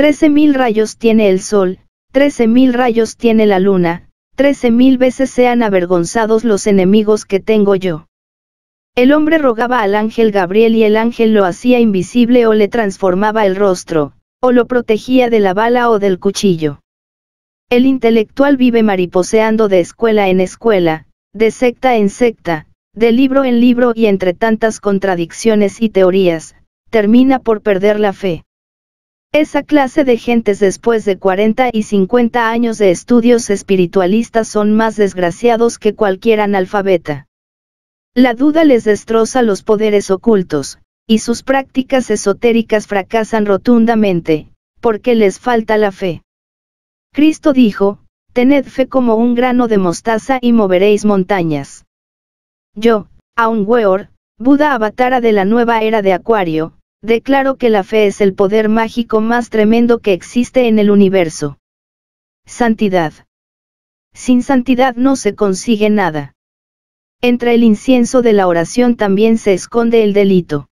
Trece mil rayos tiene el sol, trece mil rayos tiene la luna, trece mil veces sean avergonzados los enemigos que tengo yo. El hombre rogaba al ángel Gabriel y el ángel lo hacía invisible o le transformaba el rostro, o lo protegía de la bala o del cuchillo. El intelectual vive mariposeando de escuela en escuela, de secta en secta, de libro en libro y entre tantas contradicciones y teorías, termina por perder la fe. Esa clase de gentes después de 40 y 50 años de estudios espiritualistas son más desgraciados que cualquier analfabeta. La duda les destroza los poderes ocultos, y sus prácticas esotéricas fracasan rotundamente, porque les falta la fe. Cristo dijo, Tened fe como un grano de mostaza y moveréis montañas. Yo, Aung Weor, Buda avatara de la nueva era de Acuario, declaro que la fe es el poder mágico más tremendo que existe en el universo. Santidad. Sin santidad no se consigue nada. Entre el incienso de la oración también se esconde el delito.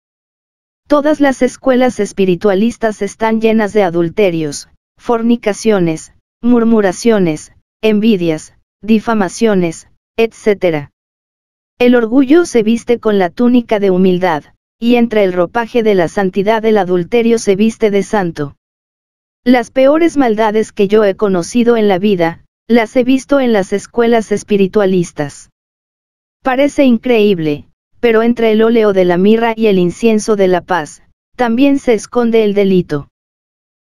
Todas las escuelas espiritualistas están llenas de adulterios, fornicaciones, murmuraciones, envidias, difamaciones, etc. El orgullo se viste con la túnica de humildad, y entre el ropaje de la santidad el adulterio se viste de santo. Las peores maldades que yo he conocido en la vida, las he visto en las escuelas espiritualistas. Parece increíble, pero entre el óleo de la mirra y el incienso de la paz, también se esconde el delito.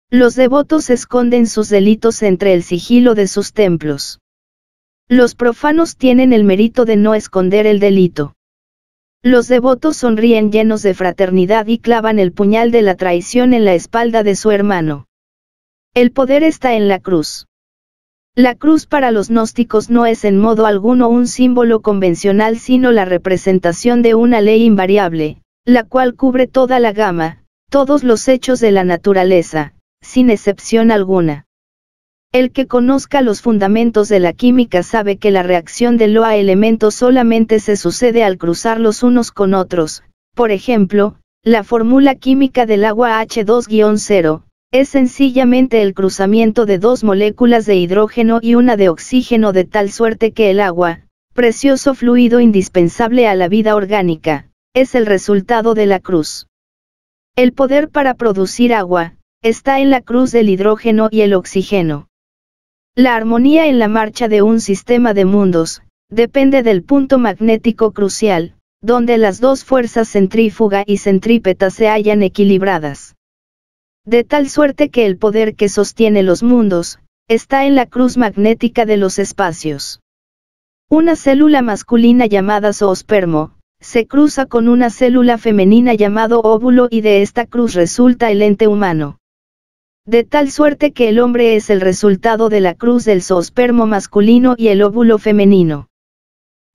Los devotos esconden sus delitos entre el sigilo de sus templos. Los profanos tienen el mérito de no esconder el delito. Los devotos sonríen llenos de fraternidad y clavan el puñal de la traición en la espalda de su hermano. El poder está en la cruz. La cruz para los gnósticos no es en modo alguno un símbolo convencional sino la representación de una ley invariable, la cual cubre toda la gama, todos los hechos de la naturaleza, sin excepción alguna. El que conozca los fundamentos de la química sabe que la reacción de loa elementos solamente se sucede al cruzarlos unos con otros, por ejemplo, la fórmula química del agua H2-0, es sencillamente el cruzamiento de dos moléculas de hidrógeno y una de oxígeno de tal suerte que el agua, precioso fluido indispensable a la vida orgánica, es el resultado de la cruz. El poder para producir agua, está en la cruz del hidrógeno y el oxígeno. La armonía en la marcha de un sistema de mundos, depende del punto magnético crucial, donde las dos fuerzas centrífuga y centrípeta se hayan equilibradas. De tal suerte que el poder que sostiene los mundos, está en la cruz magnética de los espacios. Una célula masculina llamada zoospermo, se cruza con una célula femenina llamado óvulo y de esta cruz resulta el ente humano. De tal suerte que el hombre es el resultado de la cruz del zoospermo masculino y el óvulo femenino.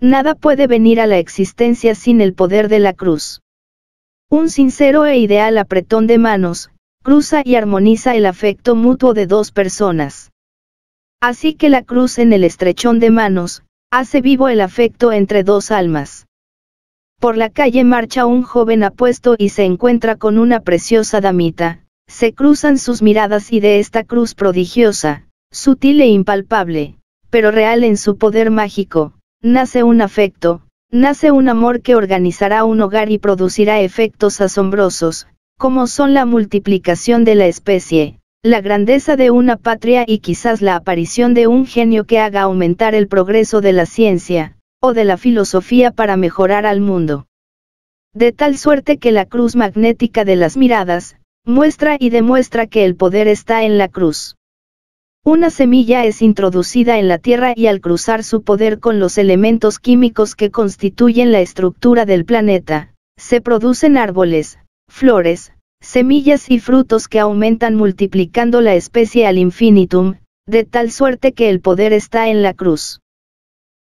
Nada puede venir a la existencia sin el poder de la cruz. Un sincero e ideal apretón de manos, cruza y armoniza el afecto mutuo de dos personas. Así que la cruz en el estrechón de manos, hace vivo el afecto entre dos almas. Por la calle marcha un joven apuesto y se encuentra con una preciosa damita, se cruzan sus miradas y de esta cruz prodigiosa, sutil e impalpable, pero real en su poder mágico, nace un afecto, nace un amor que organizará un hogar y producirá efectos asombrosos, como son la multiplicación de la especie, la grandeza de una patria y quizás la aparición de un genio que haga aumentar el progreso de la ciencia, o de la filosofía para mejorar al mundo. De tal suerte que la cruz magnética de las miradas, Muestra y demuestra que el poder está en la cruz. Una semilla es introducida en la Tierra y al cruzar su poder con los elementos químicos que constituyen la estructura del planeta, se producen árboles, flores, semillas y frutos que aumentan multiplicando la especie al infinitum, de tal suerte que el poder está en la cruz.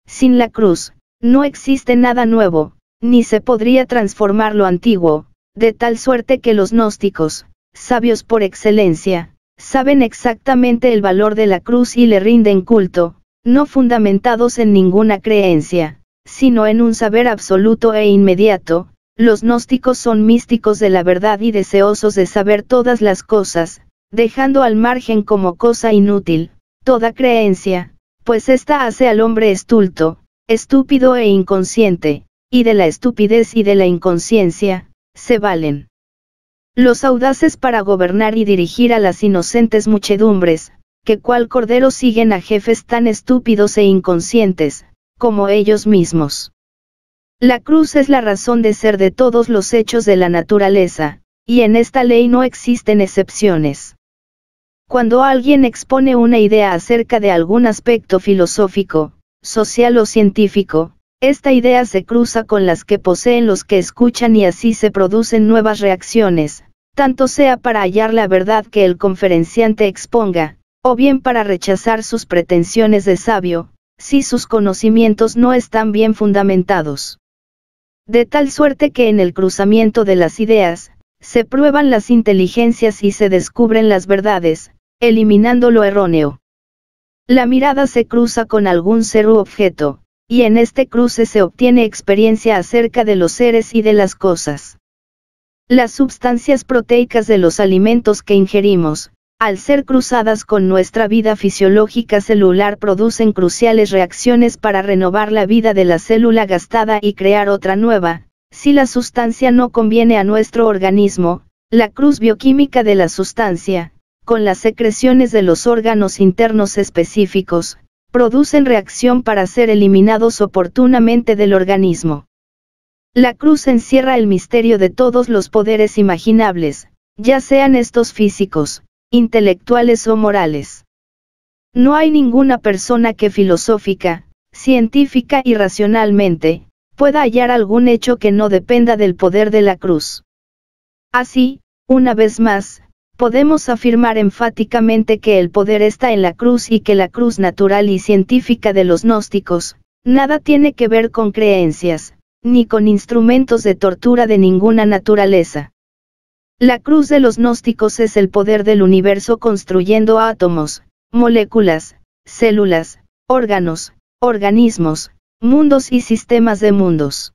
Sin la cruz, no existe nada nuevo, ni se podría transformar lo antiguo, de tal suerte que los gnósticos, sabios por excelencia, saben exactamente el valor de la cruz y le rinden culto, no fundamentados en ninguna creencia, sino en un saber absoluto e inmediato, los gnósticos son místicos de la verdad y deseosos de saber todas las cosas, dejando al margen como cosa inútil, toda creencia, pues ésta hace al hombre estulto, estúpido e inconsciente, y de la estupidez y de la inconsciencia, se valen. Los audaces para gobernar y dirigir a las inocentes muchedumbres, que cual cordero siguen a jefes tan estúpidos e inconscientes, como ellos mismos. La cruz es la razón de ser de todos los hechos de la naturaleza, y en esta ley no existen excepciones. Cuando alguien expone una idea acerca de algún aspecto filosófico, social o científico, esta idea se cruza con las que poseen los que escuchan y así se producen nuevas reacciones, tanto sea para hallar la verdad que el conferenciante exponga, o bien para rechazar sus pretensiones de sabio, si sus conocimientos no están bien fundamentados. De tal suerte que en el cruzamiento de las ideas, se prueban las inteligencias y se descubren las verdades, eliminando lo erróneo. La mirada se cruza con algún ser u objeto, y en este cruce se obtiene experiencia acerca de los seres y de las cosas. Las sustancias proteicas de los alimentos que ingerimos, al ser cruzadas con nuestra vida fisiológica celular producen cruciales reacciones para renovar la vida de la célula gastada y crear otra nueva, si la sustancia no conviene a nuestro organismo, la cruz bioquímica de la sustancia, con las secreciones de los órganos internos específicos, producen reacción para ser eliminados oportunamente del organismo. La cruz encierra el misterio de todos los poderes imaginables, ya sean estos físicos, intelectuales o morales. No hay ninguna persona que filosófica, científica y racionalmente, pueda hallar algún hecho que no dependa del poder de la cruz. Así, una vez más, Podemos afirmar enfáticamente que el poder está en la cruz y que la cruz natural y científica de los gnósticos, nada tiene que ver con creencias, ni con instrumentos de tortura de ninguna naturaleza. La cruz de los gnósticos es el poder del universo construyendo átomos, moléculas, células, órganos, organismos, mundos y sistemas de mundos.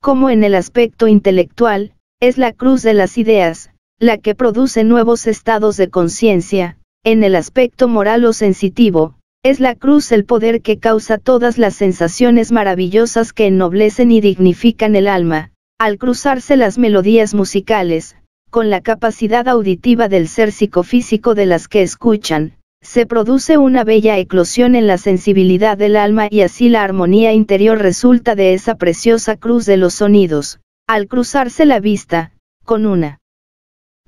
Como en el aspecto intelectual, es la cruz de las ideas, la que produce nuevos estados de conciencia, en el aspecto moral o sensitivo, es la cruz el poder que causa todas las sensaciones maravillosas que ennoblecen y dignifican el alma, al cruzarse las melodías musicales, con la capacidad auditiva del ser psicofísico de las que escuchan, se produce una bella eclosión en la sensibilidad del alma y así la armonía interior resulta de esa preciosa cruz de los sonidos, al cruzarse la vista, con una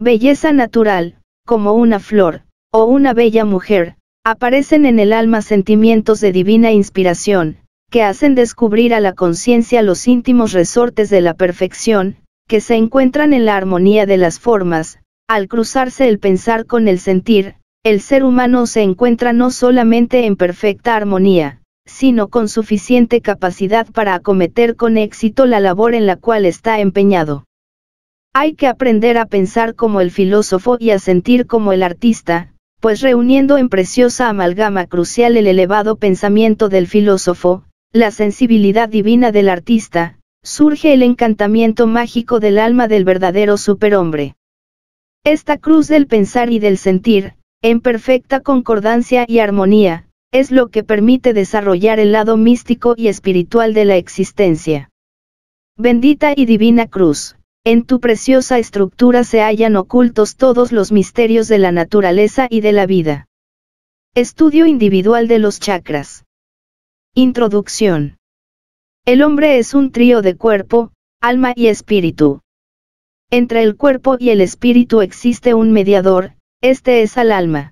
Belleza natural, como una flor, o una bella mujer, aparecen en el alma sentimientos de divina inspiración, que hacen descubrir a la conciencia los íntimos resortes de la perfección, que se encuentran en la armonía de las formas, al cruzarse el pensar con el sentir, el ser humano se encuentra no solamente en perfecta armonía, sino con suficiente capacidad para acometer con éxito la labor en la cual está empeñado. Hay que aprender a pensar como el filósofo y a sentir como el artista, pues reuniendo en preciosa amalgama crucial el elevado pensamiento del filósofo, la sensibilidad divina del artista, surge el encantamiento mágico del alma del verdadero superhombre. Esta cruz del pensar y del sentir, en perfecta concordancia y armonía, es lo que permite desarrollar el lado místico y espiritual de la existencia. Bendita y divina cruz. En tu preciosa estructura se hallan ocultos todos los misterios de la naturaleza y de la vida. Estudio individual de los chakras. Introducción. El hombre es un trío de cuerpo, alma y espíritu. Entre el cuerpo y el espíritu existe un mediador, este es al alma.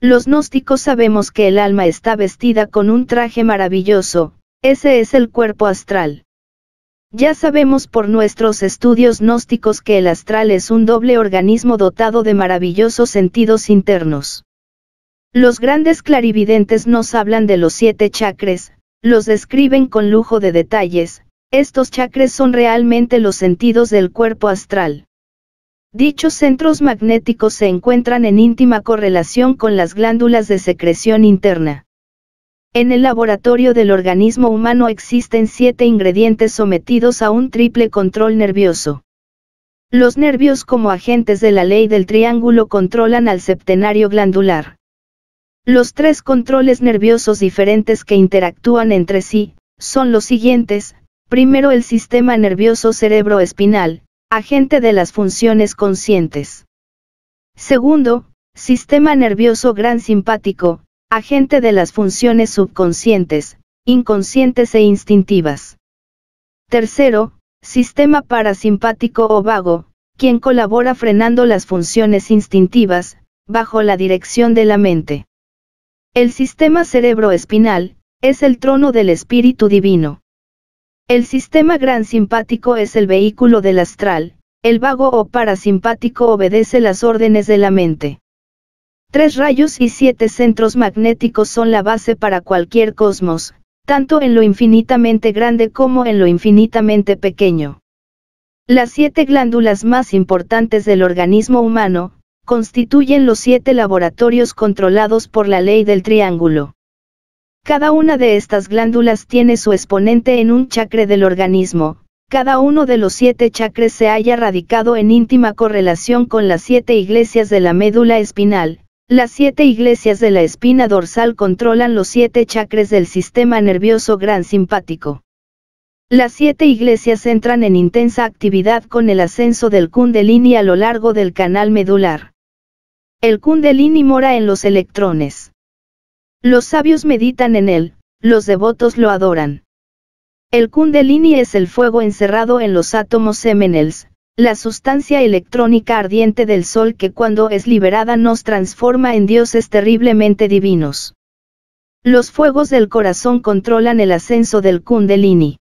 Los gnósticos sabemos que el alma está vestida con un traje maravilloso, ese es el cuerpo astral. Ya sabemos por nuestros estudios gnósticos que el astral es un doble organismo dotado de maravillosos sentidos internos. Los grandes clarividentes nos hablan de los siete chakras, los describen con lujo de detalles, estos chakras son realmente los sentidos del cuerpo astral. Dichos centros magnéticos se encuentran en íntima correlación con las glándulas de secreción interna. En el laboratorio del organismo humano existen siete ingredientes sometidos a un triple control nervioso. Los nervios como agentes de la ley del triángulo controlan al septenario glandular. Los tres controles nerviosos diferentes que interactúan entre sí, son los siguientes, primero el sistema nervioso cerebroespinal, agente de las funciones conscientes. Segundo, sistema nervioso gran simpático, agente de las funciones subconscientes, inconscientes e instintivas. Tercero, sistema parasimpático o vago, quien colabora frenando las funciones instintivas, bajo la dirección de la mente. El sistema cerebroespinal, es el trono del espíritu divino. El sistema gran simpático es el vehículo del astral, el vago o parasimpático obedece las órdenes de la mente. Tres rayos y siete centros magnéticos son la base para cualquier cosmos, tanto en lo infinitamente grande como en lo infinitamente pequeño. Las siete glándulas más importantes del organismo humano, constituyen los siete laboratorios controlados por la ley del triángulo. Cada una de estas glándulas tiene su exponente en un chakra del organismo, cada uno de los siete chakras se haya radicado en íntima correlación con las siete iglesias de la médula espinal, las siete iglesias de la espina dorsal controlan los siete chakras del sistema nervioso gran simpático. Las siete iglesias entran en intensa actividad con el ascenso del kundalini a lo largo del canal medular. El kundalini mora en los electrones. Los sabios meditan en él, los devotos lo adoran. El kundalini es el fuego encerrado en los átomos Semenels la sustancia electrónica ardiente del Sol que cuando es liberada nos transforma en dioses terriblemente divinos. Los fuegos del corazón controlan el ascenso del Kundalini.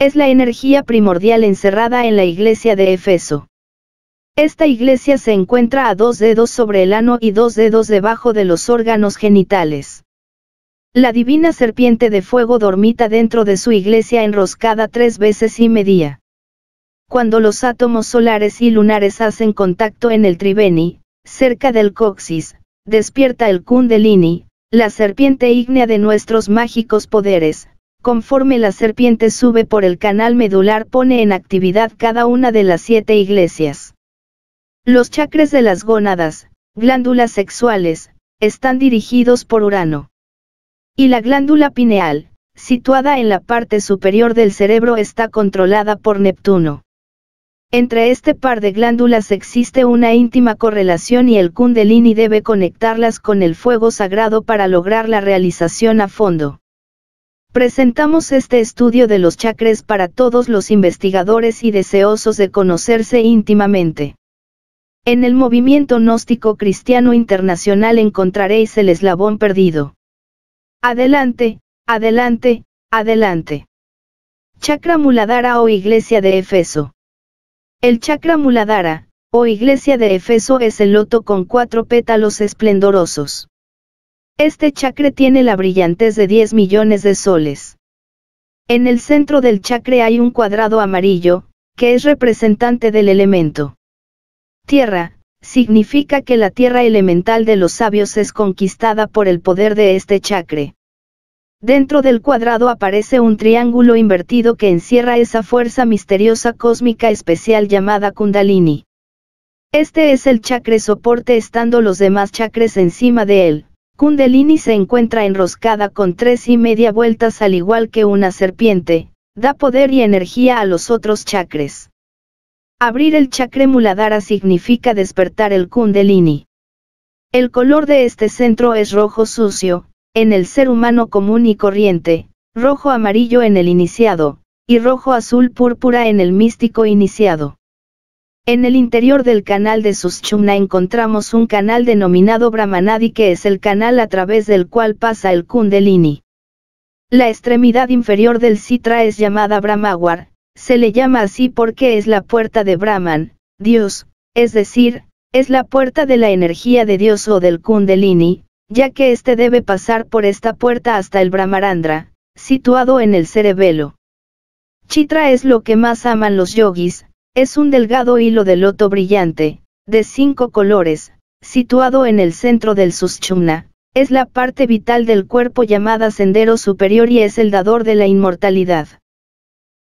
Es la energía primordial encerrada en la iglesia de Efeso. Esta iglesia se encuentra a dos dedos sobre el ano y dos dedos debajo de los órganos genitales. La divina serpiente de fuego dormita dentro de su iglesia enroscada tres veces y media cuando los átomos solares y lunares hacen contacto en el triveni, cerca del coxis, despierta el kundalini, la serpiente ígnea de nuestros mágicos poderes, conforme la serpiente sube por el canal medular pone en actividad cada una de las siete iglesias. Los chakras de las gónadas, glándulas sexuales, están dirigidos por Urano. Y la glándula pineal, situada en la parte superior del cerebro está controlada por Neptuno. Entre este par de glándulas existe una íntima correlación y el kundalini debe conectarlas con el fuego sagrado para lograr la realización a fondo. Presentamos este estudio de los chakras para todos los investigadores y deseosos de conocerse íntimamente. En el movimiento gnóstico cristiano internacional encontraréis el eslabón perdido. Adelante, adelante, adelante. Chakra Muladhara o Iglesia de Efeso. El chakra Muladhara, o iglesia de Efeso es el loto con cuatro pétalos esplendorosos. Este chakra tiene la brillantez de 10 millones de soles. En el centro del chakra hay un cuadrado amarillo, que es representante del elemento. Tierra, significa que la tierra elemental de los sabios es conquistada por el poder de este chakra. Dentro del cuadrado aparece un triángulo invertido que encierra esa fuerza misteriosa cósmica especial llamada Kundalini. Este es el chakra soporte estando los demás chakras encima de él. Kundalini se encuentra enroscada con tres y media vueltas al igual que una serpiente, da poder y energía a los otros chakras. Abrir el chakra muladhara significa despertar el Kundalini. El color de este centro es rojo sucio, en el ser humano común y corriente, rojo-amarillo en el iniciado, y rojo-azul-púrpura en el místico iniciado. En el interior del canal de Sushumna encontramos un canal denominado Brahmanadi que es el canal a través del cual pasa el Kundalini. La extremidad inferior del Sitra es llamada Brahmawar, se le llama así porque es la puerta de Brahman, Dios, es decir, es la puerta de la energía de Dios o del Kundalini, ya que éste debe pasar por esta puerta hasta el Brahmarandra, situado en el cerebelo. Chitra es lo que más aman los yogis, es un delgado hilo de loto brillante, de cinco colores, situado en el centro del sushumna, es la parte vital del cuerpo llamada sendero superior y es el dador de la inmortalidad.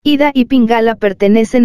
Ida y Pingala pertenecen